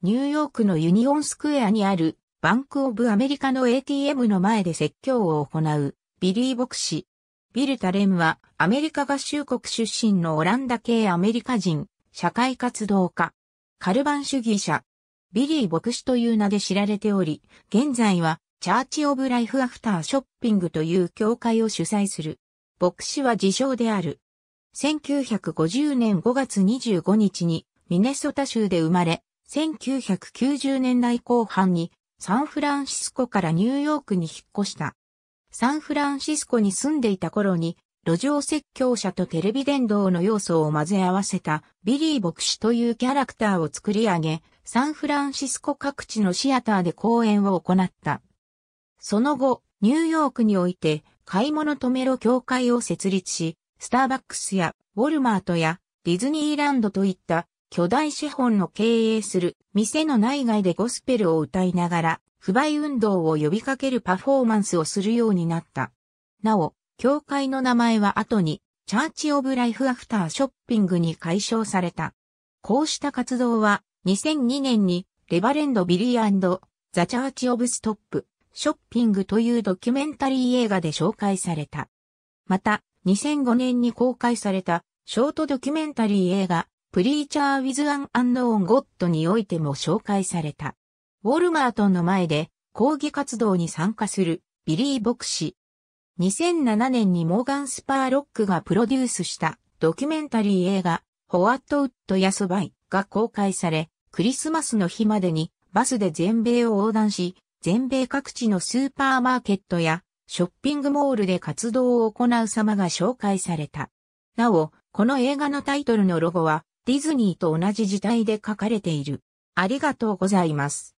ニューヨークのユニオンスクエアにあるバンクオブアメリカの ATM の前で説教を行うビリー牧師。ビル・タレムはアメリカ合衆国出身のオランダ系アメリカ人、社会活動家、カルバン主義者、ビリー牧師という名で知られており、現在はチャーチ・オブ・ライフ・アフター・ショッピングという教会を主催する。牧師は自称である。1950年5月25日にミネソタ州で生まれ、1990年代後半にサンフランシスコからニューヨークに引っ越した。サンフランシスコに住んでいた頃に路上説教者とテレビ伝道の要素を混ぜ合わせたビリー牧師というキャラクターを作り上げ、サンフランシスコ各地のシアターで公演を行った。その後、ニューヨークにおいて買い物止めろ協会を設立し、スターバックスやウォルマートやディズニーランドといった巨大資本の経営する店の内外でゴスペルを歌いながら、不買運動を呼びかけるパフォーマンスをするようになった。なお、教会の名前は後に、チャーチ・オブ・ライフ・アフター・ショッピングに解消された。こうした活動は、2002年に、レバレンド・ビリーザ・チャーチ・オブ・ストップ、ショッピングというドキュメンタリー映画で紹介された。また、2005年に公開された、ショートドキュメンタリー映画、プリーチャー・ウィズ・アン・アンノーン・ゴッドにおいても紹介された。ウォルマートンの前で抗議活動に参加するビリー牧師。2007年にモーガン・スパーロックがプロデュースしたドキュメンタリー映画ホワット・ウッド・ヤソバイが公開され、クリスマスの日までにバスで全米を横断し、全米各地のスーパーマーケットやショッピングモールで活動を行う様が紹介された。なお、この映画のタイトルのロゴはディズニーと同じ字体で書かれている。ありがとうございます。